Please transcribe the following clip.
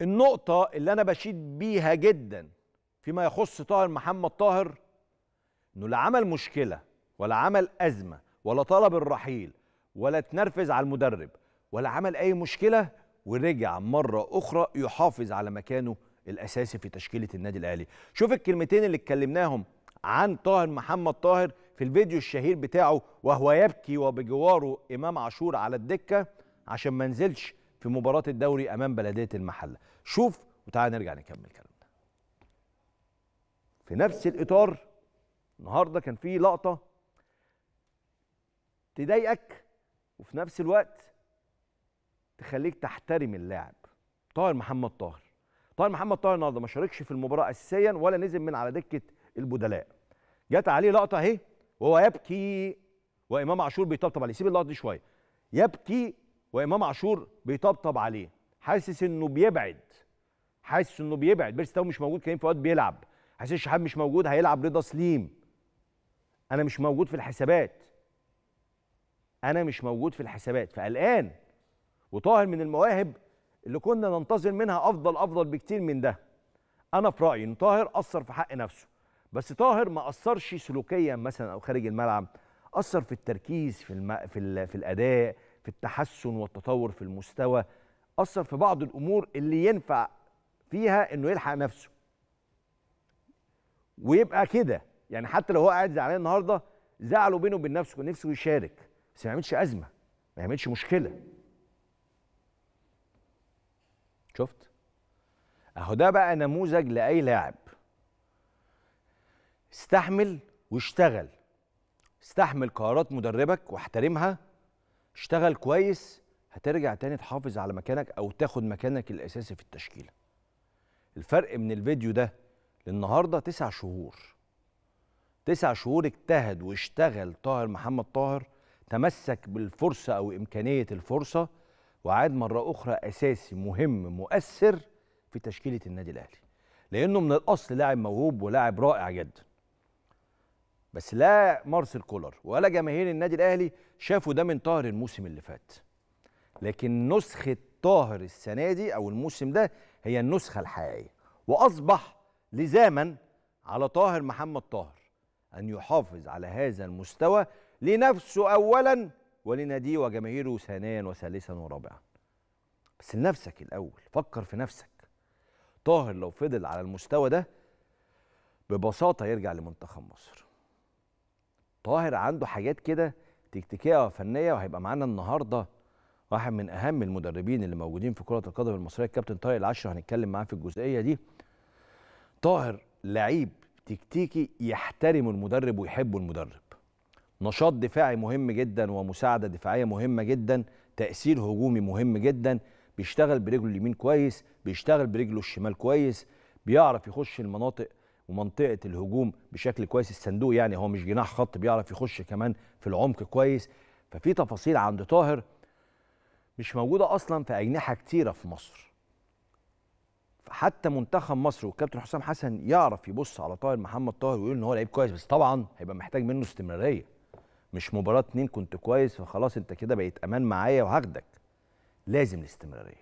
النقطة اللي أنا بشيد بيها جدا فيما يخص طاهر محمد طاهر إنه لا عمل مشكلة ولا عمل أزمة ولا طلب الرحيل ولا اتنرفز على المدرب ولا عمل أي مشكلة ورجع مرة أخرى يحافظ على مكانه الأساسي في تشكيلة النادي الأهلي شوف الكلمتين اللي اتكلمناهم عن طاهر محمد طاهر في الفيديو الشهير بتاعه وهو يبكي وبجواره إمام عاشور على الدكة عشان ما نزلش في مباراة الدوري أمام بلدية المحلة شوف وتعالى نرجع نكمل كلامنا في نفس الإطار النهاردة كان في لقطة تضايقك وفي نفس الوقت تخليك تحترم اللاعب طاهر محمد طاهر طاهر محمد طاهر النهارده ما شاركش في المباراه اساسيا ولا نزل من على دكه البدلاء جت عليه لقطه اهي وهو يبكي وامام عاشور بيطبطب عليه سيب اللقطه دي شويه يبكي وامام عاشور بيطبطب عليه حاسس انه بيبعد حاسس انه بيبعد بيرس مش موجود كريم فؤاد بيلعب حسين الشحات مش موجود هيلعب رضا سليم انا مش موجود في الحسابات انا مش موجود في الحسابات فقلقان وطاهر من المواهب اللي كنا ننتظر منها افضل افضل بكتير من ده انا في رايي ان طاهر اثر في حق نفسه بس طاهر ما اثرش سلوكيا مثلا او خارج الملعب اثر في التركيز في الم... في, ال... في الاداء في التحسن والتطور في المستوى اثر في بعض الامور اللي ينفع فيها انه يلحق نفسه ويبقى كده يعني حتى لو هو قاعد زعلان النهارده زعله بينه وبين نفسه نفسه يشارك بس ما يعملش ازمه ما يعملش مشكله شفت اهو ده بقى نموذج لاي لاعب استحمل واشتغل استحمل قرارات مدربك واحترمها اشتغل كويس هترجع تاني تحافظ على مكانك او تاخد مكانك الاساسي في التشكيله الفرق من الفيديو ده للنهارده تسع شهور تسع شهور اجتهد واشتغل طاهر محمد طاهر تمسك بالفرصه او امكانيه الفرصه وعاد مره اخرى اساسي مهم مؤثر في تشكيله النادي الاهلي لانه من الاصل لاعب موهوب ولاعب رائع جدا بس لا مارسيل كولر ولا جماهير النادي الاهلي شافوا ده من طاهر الموسم اللي فات لكن نسخه طاهر السنه دي او الموسم ده هي النسخه الحقيقيه واصبح لزاما على طاهر محمد طاهر ان يحافظ على هذا المستوى لنفسه اولا ولناديه وجماهيره ثانيا وثالثا ورابعا بس لنفسك الاول فكر في نفسك طاهر لو فضل على المستوى ده ببساطه يرجع لمنتخب مصر طاهر عنده حاجات كده تكتيكيه وفنيه وهيبقى معانا النهارده واحد من اهم المدربين اللي موجودين في كره القدم المصريه الكابتن طاهر العشره هنتكلم معاه في الجزئيه دي طاهر لعيب تكتيكي يحترم المدرب ويحب المدرب نشاط دفاعي مهم جدا ومساعده دفاعيه مهمه جدا تاثير هجومي مهم جدا بيشتغل برجله اليمين كويس بيشتغل برجله الشمال كويس بيعرف يخش المناطق ومنطقه الهجوم بشكل كويس الصندوق يعني هو مش جناح خط بيعرف يخش كمان في العمق كويس ففي تفاصيل عند طاهر مش موجوده اصلا في اجنحه كتيره في مصر حتى منتخب مصر والكابتن حسام حسن يعرف يبص على طاهر محمد طاهر ويقول ان هو لعيب كويس بس طبعا هيبقى محتاج منه استمراريه مش مباراه اتنين كنت كويس فخلاص انت كده بقيت امان معايا وهاخدك لازم الاستمراريه